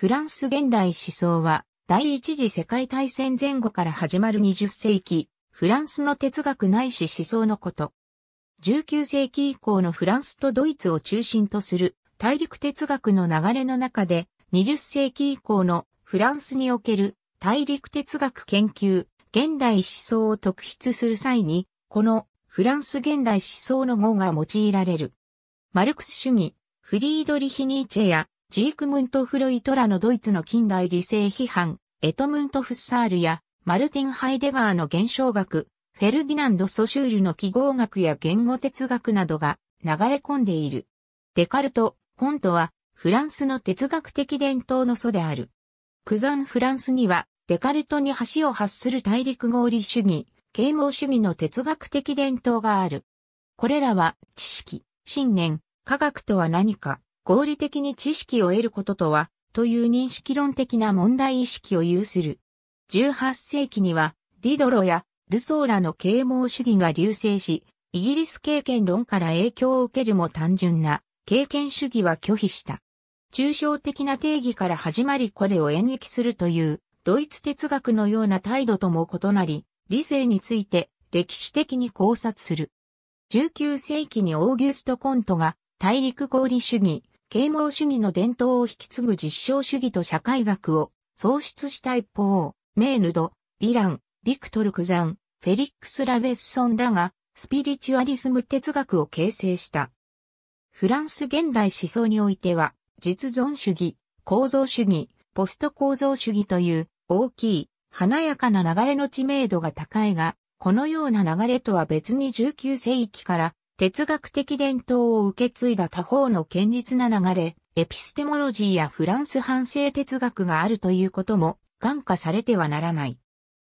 フランス現代思想は、第一次世界大戦前後から始まる20世紀、フランスの哲学ないし思想のこと。19世紀以降のフランスとドイツを中心とする大陸哲学の流れの中で、20世紀以降のフランスにおける大陸哲学研究、現代思想を特筆する際に、このフランス現代思想の語が用いられる。マルクス主義、フリードリヒ・ニーチェやジークムント・フロイトらのドイツの近代理性批判、エトムント・フッサールや、マルティン・ハイデガーの現象学、フェルディナンド・ソシュールの記号学や言語哲学などが流れ込んでいる。デカルト、コントは、フランスの哲学的伝統の祖である。クザンフランスには、デカルトに橋を発する大陸合理主義、啓蒙主義の哲学的伝統がある。これらは、知識、信念、科学とは何か、合理的に知識を得ることとは、という認識論的な問題意識を有する。18世紀には、ディドロやルソーラの啓蒙主義が流星し、イギリス経験論から影響を受けるも単純な経験主義は拒否した。抽象的な定義から始まりこれを演繹するというドイツ哲学のような態度とも異なり、理性について歴史的に考察する。19世紀にオーギュスト・コントが大陸合理主義、啓蒙主義の伝統を引き継ぐ実証主義と社会学を創出した一方、メーヌド、ヴィラン、ビクトル・クザン、フェリックス・ラベッソンらがスピリチュアリズム哲学を形成した。フランス現代思想においては、実存主義、構造主義、ポスト構造主義という大きい華やかな流れの知名度が高いが、このような流れとは別に19世紀から哲学的伝統を受け継いだ他方の堅実な流れ、エピステモロジーやフランス反省哲学があるということも、眼下されてはならない。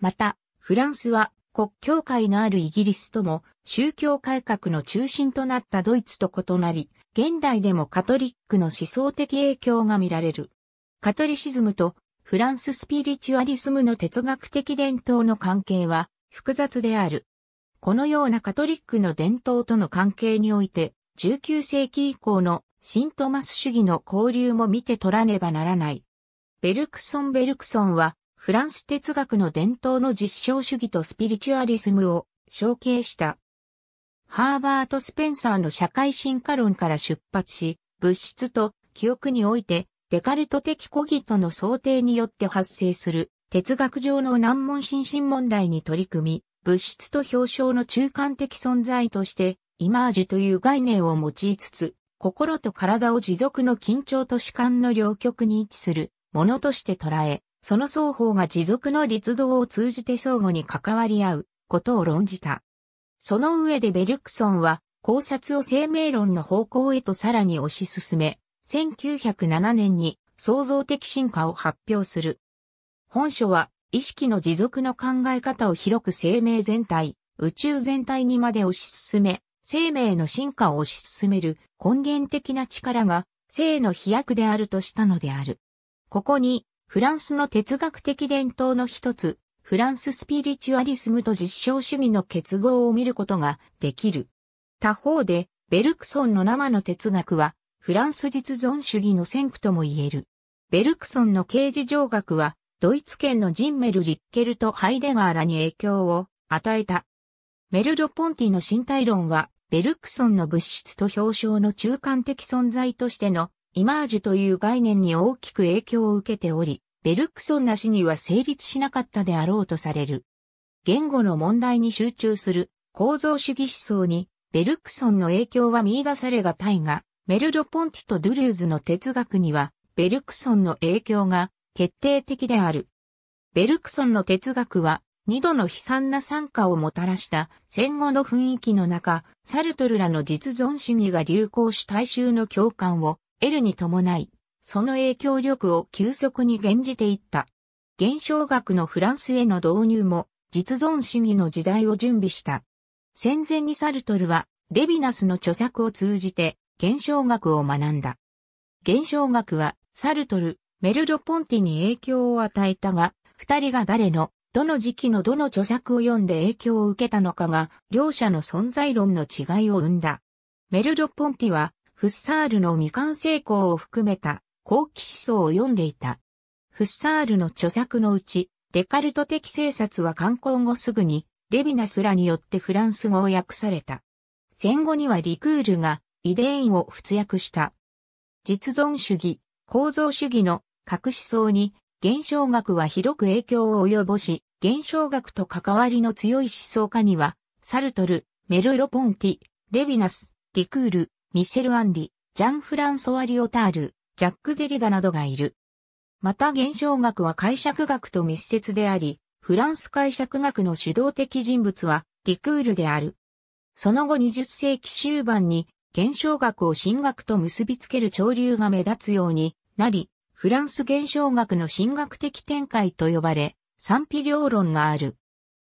また、フランスは国教会のあるイギリスとも宗教改革の中心となったドイツと異なり、現代でもカトリックの思想的影響が見られる。カトリシズムとフランススピリチュアリスムの哲学的伝統の関係は複雑である。このようなカトリックの伝統との関係において、19世紀以降のシントマス主義の交流も見て取らねばならない。ベルクソン・ベルクソンは、フランス哲学の伝統の実証主義とスピリチュアリズムを承継した。ハーバート・スペンサーの社会進化論から出発し、物質と記憶においてデカルト的コギトの想定によって発生する哲学上の難問心身問題に取り組み、物質と表象の中間的存在として、イマージュという概念を用いつつ、心と体を持続の緊張と主観の両極に位置するものとして捉え、その双方が持続の立動を通じて相互に関わり合うことを論じた。その上でベルクソンは考察を生命論の方向へとさらに推し進め、1907年に創造的進化を発表する。本書は意識の持続の考え方を広く生命全体、宇宙全体にまで推し進め、生命の進化を推し進める根源的な力が性の飛躍であるとしたのである。ここに、フランスの哲学的伝統の一つ、フランススピリチュアリスムと実証主義の結合を見ることができる。他方で、ベルクソンの生の哲学は、フランス実存主義の先駆とも言える。ベルクソンの刑事上学は、ドイツ圏のジンメル・リッケルとハイデガーらに影響を与えた。メルド・ポンティの身体論は、ベルクソンの物質と表象の中間的存在としてのイマージュという概念に大きく影響を受けており、ベルクソンなしには成立しなかったであろうとされる。言語の問題に集中する構造主義思想にベルクソンの影響は見出されがたいが、メルド・ポンティとドゥルーズの哲学にはベルクソンの影響が決定的である。ベルクソンの哲学は、二度の悲惨な惨禍をもたらした戦後の雰囲気の中、サルトルらの実存主義が流行し大衆の共感を得るに伴い、その影響力を急速に減じていった。現象学のフランスへの導入も実存主義の時代を準備した。戦前にサルトルはレビナスの著作を通じて現象学を学んだ。現象学はサルトル、メルド・ポンティに影響を与えたが、二人が誰の、どの時期のどの著作を読んで影響を受けたのかが、両者の存在論の違いを生んだ。メルド・ポンティは、フッサールの未完成功を含めた、後期思想を読んでいた。フッサールの著作のうち、デカルト的政策は刊行後すぐに、レビナスらによってフランス語を訳された。戦後にはリクールが、イデーンを仏訳した。実存主義、構造主義の各思想に、現象学は広く影響を及ぼし、現象学と関わりの強い思想家には、サルトル、メルロ・ポンティ、レヴィナス、リクール、ミシェル・アンリ、ジャン・フランソワ・リオタール、ジャック・デリダなどがいる。また現象学は解釈学と密接であり、フランス解釈学の主導的人物はリクールである。その後20世紀終盤に現象学を神学と結びつける潮流が目立つようになり、フランス現象学の神学的展開と呼ばれ、賛否両論がある。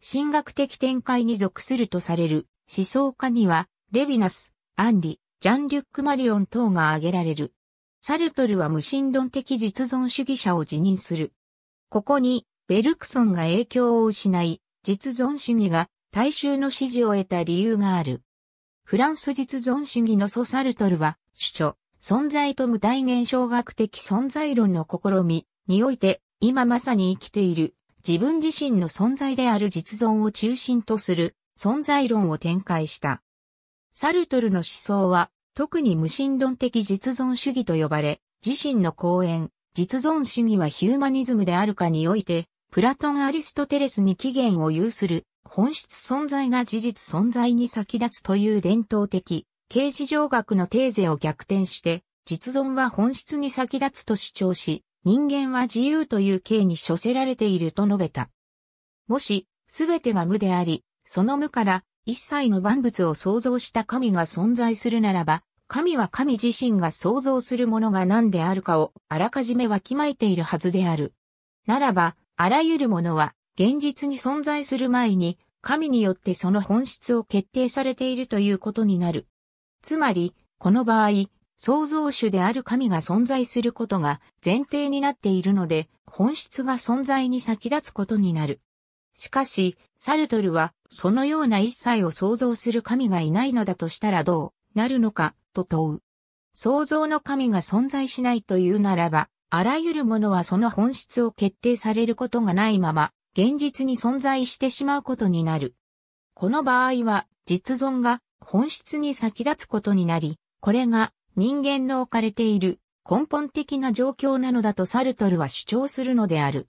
神学的展開に属するとされる思想家には、レヴィナス、アンリ、ジャン・リュック・マリオン等が挙げられる。サルトルは無神論的実存主義者を辞任する。ここに、ベルクソンが影響を失い、実存主義が大衆の支持を得た理由がある。フランス実存主義のソサルトルは、主張、存在と無体現象学的存在論の試みにおいて、今まさに生きている自分自身の存在である実存を中心とする存在論を展開した。サルトルの思想は、特に無神論的実存主義と呼ばれ、自身の講演、実存主義はヒューマニズムであるかにおいて、プラトン・アリストテレスに起源を有する本質存在が事実存在に先立つという伝統的形事上学のテーゼを逆転して、実存は本質に先立つと主張し、人間は自由という形に処せられていると述べた。もし、すべてが無であり、その無から一切の万物を創造した神が存在するならば、神は神自身が創造するものが何であるかをあらかじめわきまえているはずである。ならば、あらゆるものは現実に存在する前に、神によってその本質を決定されているということになる。つまり、この場合、創造主である神が存在することが前提になっているので、本質が存在に先立つことになる。しかし、サルトルは、そのような一切を創造する神がいないのだとしたらどうなるのか、と問う。創造の神が存在しないというならば、あらゆるものはその本質を決定されることがないまま、現実に存在してしまうことになる。この場合は、実存が本質に先立つことになり、これが人間の置かれている根本的な状況なのだとサルトルは主張するのである。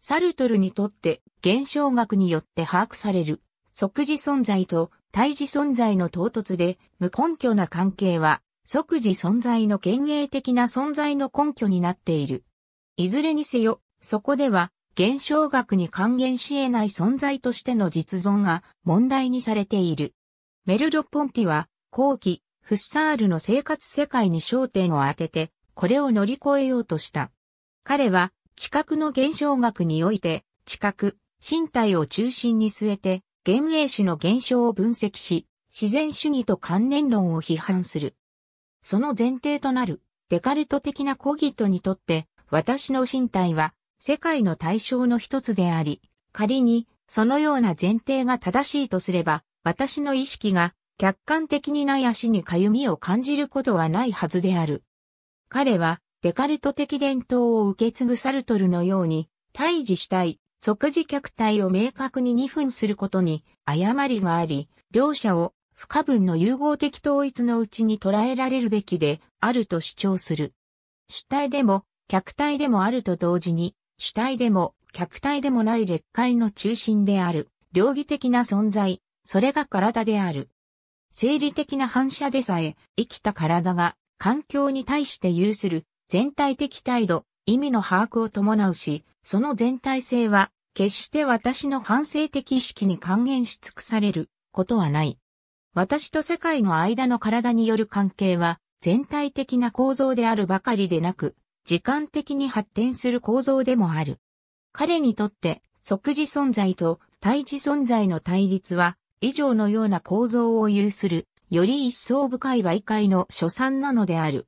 サルトルにとって現象学によって把握される即時存在と対時存在の唐突で無根拠な関係は即時存在の幻影的な存在の根拠になっている。いずれにせよ、そこでは現象学に還元し得ない存在としての実存が問題にされている。メルロ・ポンティは、後期、フッサールの生活世界に焦点を当てて、これを乗り越えようとした。彼は、知覚の現象学において、知覚、身体を中心に据えて、幻影史の現象を分析し、自然主義と観念論を批判する。その前提となる、デカルト的なコギトにとって、私の身体は、世界の対象の一つであり、仮に、そのような前提が正しいとすれば、私の意識が客観的にない足にかゆみを感じることはないはずである。彼はデカルト的伝統を受け継ぐサルトルのように、退治したい、即時客体を明確に2分することに誤りがあり、両者を不可分の融合的統一のうちに捉えられるべきであると主張する。主体でも、客体でもあると同時に、主体でも、客体でもない列界の中心である、両義的な存在、それが体である。生理的な反射でさえ、生きた体が環境に対して有する全体的態度、意味の把握を伴うし、その全体性は、決して私の反省的意識に還元し尽くされることはない。私と世界の間の体による関係は、全体的な構造であるばかりでなく、時間的に発展する構造でもある。彼にとって、即時存在と対時存在の対立は、以上のような構造を有する、より一層深い媒介の所産なのである。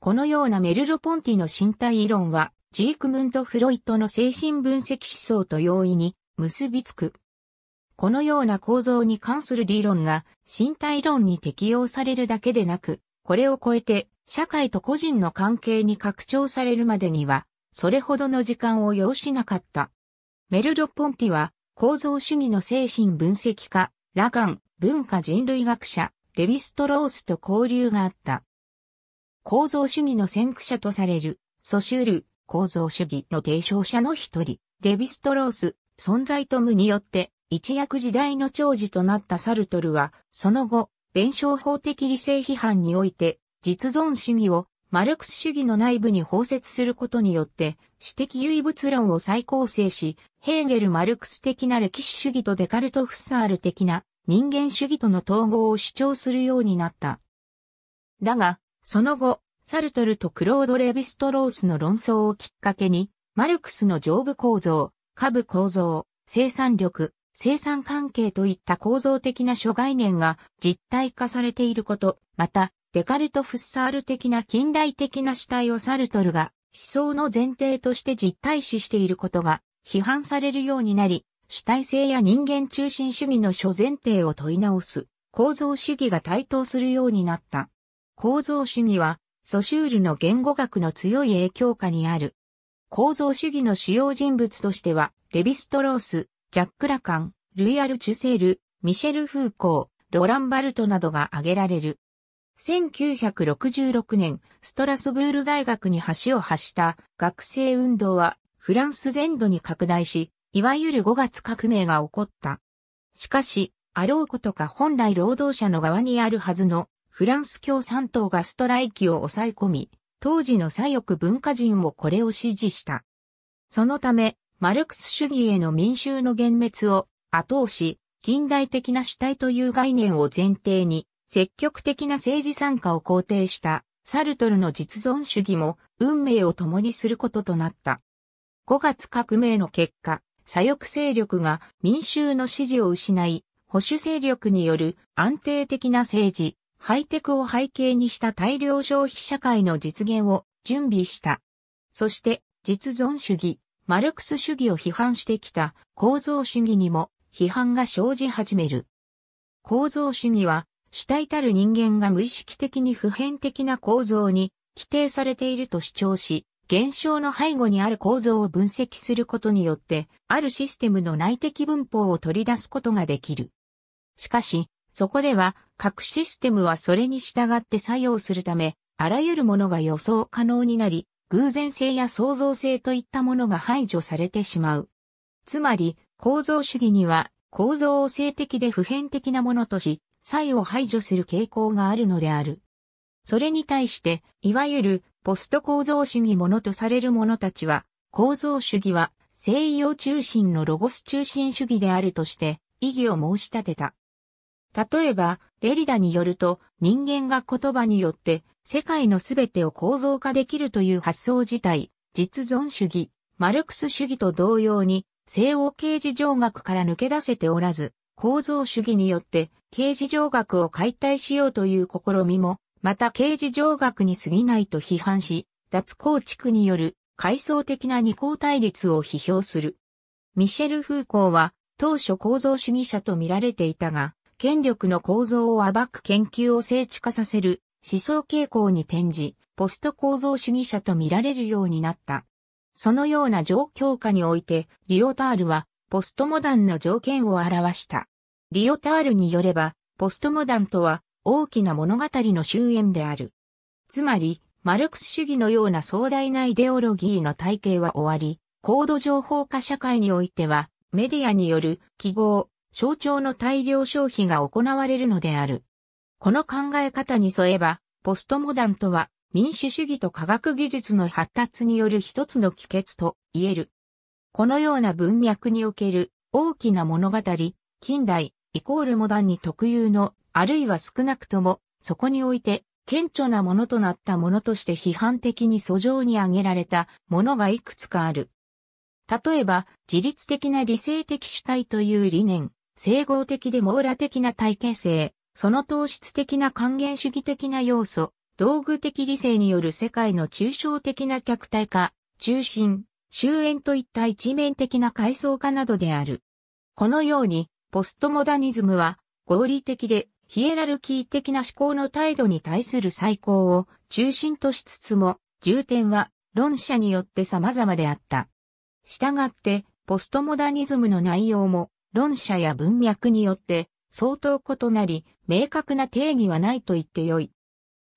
このようなメルロポンティの身体理論は、ジークムント・フロイトの精神分析思想と容易に結びつく。このような構造に関する理論が身体論に適用されるだけでなく、これを超えて社会と個人の関係に拡張されるまでには、それほどの時間を要しなかった。メルロ・ポンティは構造主義の精神分析家ラカン、文化人類学者、レヴィストロースと交流があった。構造主義の先駆者とされる、ソシュール、構造主義の提唱者の一人、レヴィストロース、存在と無によって、一躍時代の長寿となったサルトルは、その後、弁証法的理性批判において、実存主義をマルクス主義の内部に包摂することによって、私的唯物論を再構成し、ヘーゲル・マルクス的な歴史主義とデカルト・フッサール的な人間主義との統合を主張するようになった。だが、その後、サルトルとクロード・レヴィストロースの論争をきっかけに、マルクスの上部構造、下部構造、生産力、生産関係といった構造的な諸概念が実体化されていること、また、デカルト・フッサール的な近代的な主体をサルトルが思想の前提として実体視していることが批判されるようになり、主体性や人間中心主義の諸前提を問い直す構造主義が台頭するようになった。構造主義はソシュールの言語学の強い影響下にある。構造主義の主要人物としては、レヴィストロース、ジャック・ラカン、ルイアル・チュセール、ミシェル・フーコー、ロラン・バルトなどが挙げられる。1966年、ストラスブール大学に橋を発した学生運動はフランス全土に拡大し、いわゆる5月革命が起こった。しかし、あろうことか本来労働者の側にあるはずのフランス共産党がストライキを抑え込み、当時の左翼文化人もこれを支持した。そのため、マルクス主義への民衆の幻滅を後押し、近代的な主体という概念を前提に、積極的な政治参加を肯定したサルトルの実存主義も運命を共にすることとなった。5月革命の結果、左翼勢力が民衆の支持を失い、保守勢力による安定的な政治、ハイテクを背景にした大量消費社会の実現を準備した。そして実存主義、マルクス主義を批判してきた構造主義にも批判が生じ始める。構造主義は主体たる人間が無意識的に普遍的な構造に規定されていると主張し、現象の背後にある構造を分析することによって、あるシステムの内的文法を取り出すことができる。しかし、そこでは、各システムはそれに従って作用するため、あらゆるものが予想可能になり、偶然性や創造性といったものが排除されてしまう。つまり、構造主義には、構造を性的で普遍的なものとし、異を排除する傾向があるのである。それに対して、いわゆるポスト構造主義者とされる者たちは、構造主義は西洋中心のロゴス中心主義であるとして意義を申し立てた。例えば、デリダによると人間が言葉によって世界のすべてを構造化できるという発想自体、実存主義、マルクス主義と同様に西欧刑事上学から抜け出せておらず、構造主義によって刑事上学を解体しようという試みも、また刑事上学に過ぎないと批判し、脱構築による階層的な二項対立を批評する。ミシェル・フーコーは当初構造主義者と見られていたが、権力の構造を暴く研究を精緻化させる思想傾向に転じ、ポスト構造主義者と見られるようになった。そのような状況下において、リオタールはポストモダンの条件を表した。リオタールによれば、ポストモダンとは大きな物語の終焉である。つまり、マルクス主義のような壮大なイデオロギーの体系は終わり、高度情報化社会においては、メディアによる記号、象徴の大量消費が行われるのである。この考え方に沿えば、ポストモダンとは民主主義と科学技術の発達による一つの帰結と言える。このような文脈における大きな物語、近代、イコールモダンに特有の、あるいは少なくとも、そこにおいて、顕著なものとなったものとして批判的に訴状に挙げられたものがいくつかある。例えば、自律的な理性的主体という理念、整合的で網羅的な体系性、その糖質的な還元主義的な要素、道具的理性による世界の抽象的な客体化、中心、終焉といった一面的な階層化などである。このように、ポストモダニズムは合理的でヒエラルキー的な思考の態度に対する再考を中心としつつも、重点は論者によって様々であった。したがって、ポストモダニズムの内容も論者や文脈によって相当異なり、明確な定義はないと言ってよい。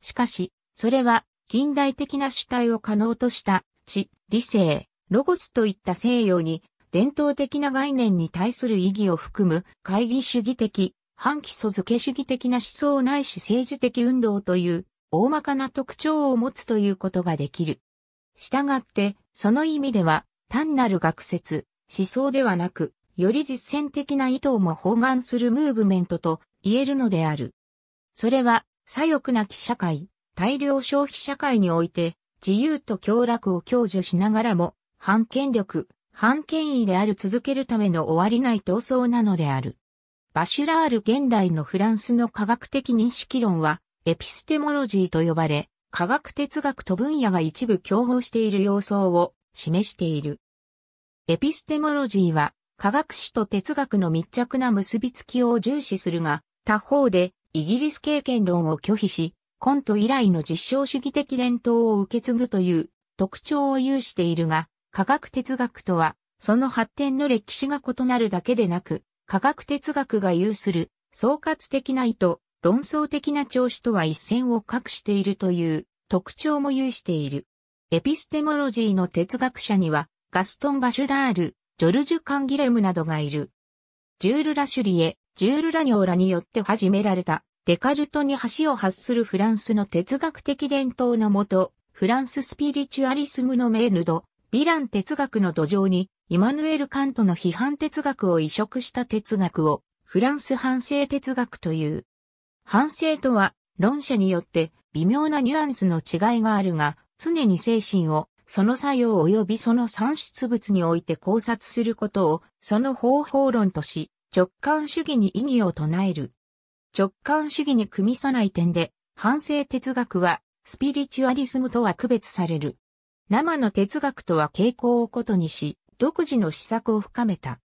しかし、それは近代的な主体を可能とした知、理性、ロゴスといった西洋に伝統的な概念に対する意義を含む会議主義的、反基礎付け主義的な思想ないし政治的運動という大まかな特徴を持つということができる。したがって、その意味では単なる学説、思想ではなく、より実践的な意図も包含するムーブメントと言えるのである。それは、左翼なき社会、大量消費社会において、自由と協楽を享受しながらも、反権力、反権威である続けるための終わりない闘争なのである。バシュラール現代のフランスの科学的認識論は、エピステモロジーと呼ばれ、科学哲学と分野が一部競合している様相を示している。エピステモロジーは、科学史と哲学の密着な結びつきを重視するが、他方で、イギリス経験論を拒否し、コント以来の実証主義的伝統を受け継ぐという特徴を有しているが、科学哲学とは、その発展の歴史が異なるだけでなく、科学哲学が有する総括的な意図、論争的な調子とは一線を画しているという特徴も有している。エピステモロジーの哲学者には、ガストン・バシュラール、ジョルジュ・カンギレムなどがいる。ジュール・ラ・シュリエ、ジュール・ラニョーラによって始められた、デカルトに橋を発するフランスの哲学的伝統のもと、フランススピリチュアリスムのメールド、ヴィラン哲学の土壌に、イマヌエル・カントの批判哲学を移植した哲学を、フランス反省哲学という。反省とは、論者によって微妙なニュアンスの違いがあるが、常に精神を、その作用及びその産出物において考察することを、その方法論とし、直感主義に意義を唱える。直感主義に組みさない点で、反省哲学は、スピリチュアリズムとは区別される。生の哲学とは傾向をことにし、独自の施策を深めた。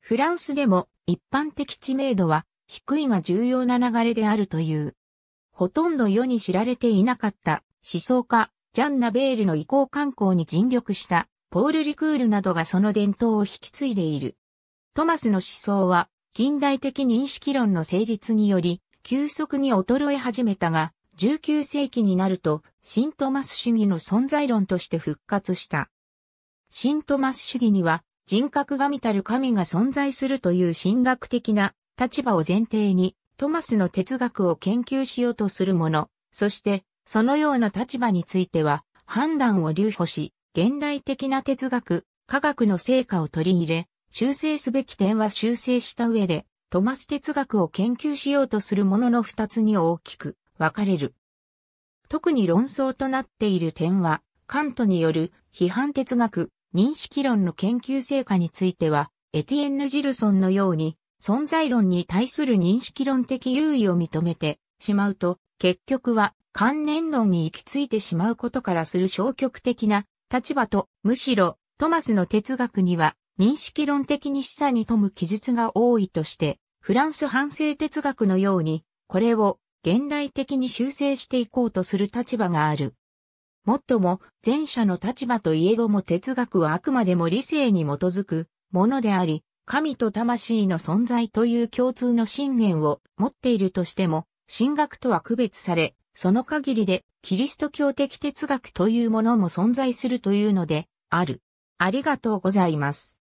フランスでも一般的知名度は低いが重要な流れであるという。ほとんど世に知られていなかった思想家、ジャン・ナベールの移行観光に尽力したポール・リクールなどがその伝統を引き継いでいる。トマスの思想は近代的認識論の成立により急速に衰え始めたが、19世紀になると、シントマス主義の存在論として復活した。シントマス主義には、人格神たる神が存在するという神学的な立場を前提に、トマスの哲学を研究しようとする者、そして、そのような立場については、判断を留保し、現代的な哲学、科学の成果を取り入れ、修正すべき点は修正した上で、トマス哲学を研究しようとするものの二つに大きく分かれる。特に論争となっている点は、カントによる批判哲学、認識論の研究成果については、エティエンヌ・ジルソンのように、存在論に対する認識論的優位を認めてしまうと、結局は関連論に行き着いてしまうことからする消極的な立場と、むしろトマスの哲学には認識論的に示唆に富む記述が多いとして、フランス反省哲学のように、これを現代的に修正していこうとする立場がある。もっとも、前者の立場といえども哲学はあくまでも理性に基づくものであり、神と魂の存在という共通の信念を持っているとしても、神学とは区別され、その限りでキリスト教的哲学というものも存在するというのである。ありがとうございます。